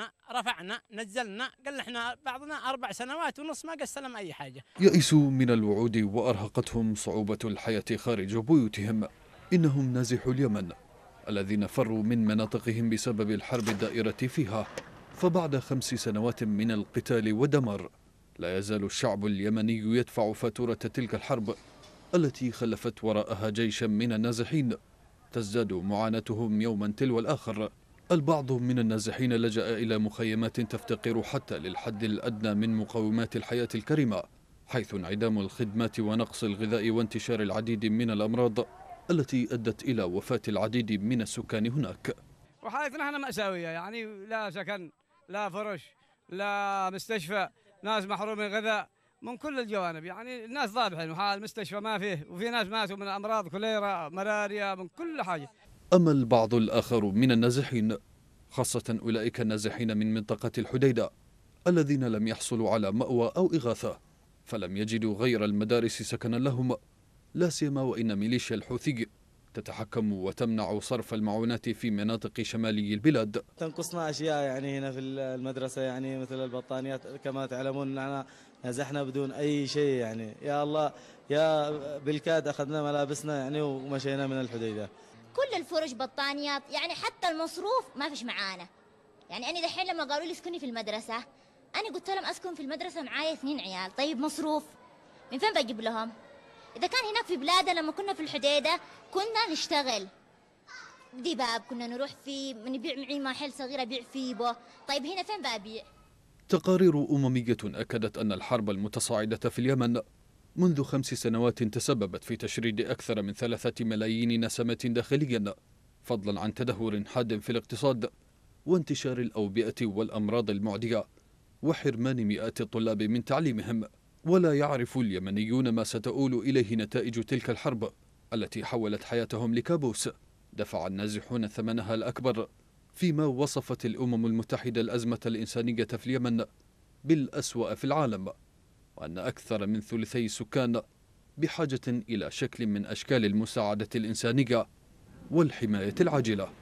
رفعنا رفعنا نزلنا قال احنا بعضنا اربع سنوات ونص ما قسلم اي حاجه. يئسوا من الوعود وارهقتهم صعوبه الحياه خارج بيوتهم انهم نازحوا اليمن الذين فروا من مناطقهم بسبب الحرب الدائره فيها فبعد خمس سنوات من القتال ودمر لا يزال الشعب اليمني يدفع فاتوره تلك الحرب التي خلفت وراءها جيشا من النازحين تزداد معاناتهم يوما تلو الاخر البعض من النازحين لجأ إلى مخيمات تفتقر حتى للحد الأدنى من مقومات الحياة الكريمة حيث انعدام الخدمات ونقص الغذاء وانتشار العديد من الأمراض التي أدت إلى وفاة العديد من السكان هناك وحالتنا احنا مأساوية يعني لا سكن لا فرش لا مستشفى ناس محرومين غذاء من كل الجوانب يعني الناس ضابحين وحال المستشفى ما فيه وفي ناس ماتوا من أمراض كوليرا ملاريا من كل حاجة أما البعض الآخر من النازحين خاصة أولئك النازحين من منطقة الحديدة الذين لم يحصلوا على مأوى أو إغاثة فلم يجدوا غير المدارس سكنا لهم لا سيما وإن ميليشيا الحوثي تتحكم وتمنع صرف المعونات في مناطق شمالي البلاد تنقصنا أشياء يعني هنا في المدرسة يعني مثل البطانيات كما تعلمون أننا نزحنا بدون أي شيء يعني يا الله يا بالكاد أخذنا ملابسنا يعني ومشينا من الحديدة كل الفرش بطانيات يعني حتى المصروف ما فيش معانا يعني انا دحين لما قالوا لي اسكني في المدرسه انا قلت لهم اسكن في المدرسه معايا اثنين عيال طيب مصروف من فين بجيب لهم اذا كان هناك في بلادنا لما كنا في الحديده كنا نشتغل دباب كنا نروح فيه نبيع معي محل صغير ابيع فيه بو. طيب هنا فين ببيع تقارير امميه اكدت ان الحرب المتصاعده في اليمن منذ خمس سنوات تسببت في تشريد أكثر من ثلاثة ملايين نسمة داخليا فضلا عن تدهور حاد في الاقتصاد وانتشار الأوبئة والأمراض المعدية وحرمان مئات الطلاب من تعليمهم ولا يعرف اليمنيون ما ستؤول إليه نتائج تلك الحرب التي حولت حياتهم لكابوس دفع النازحون ثمنها الأكبر فيما وصفت الأمم المتحدة الأزمة الإنسانية في اليمن بالأسوأ في العالم أن أكثر من ثلثي السكان بحاجة إلى شكل من أشكال المساعدة الإنسانية والحماية العاجلة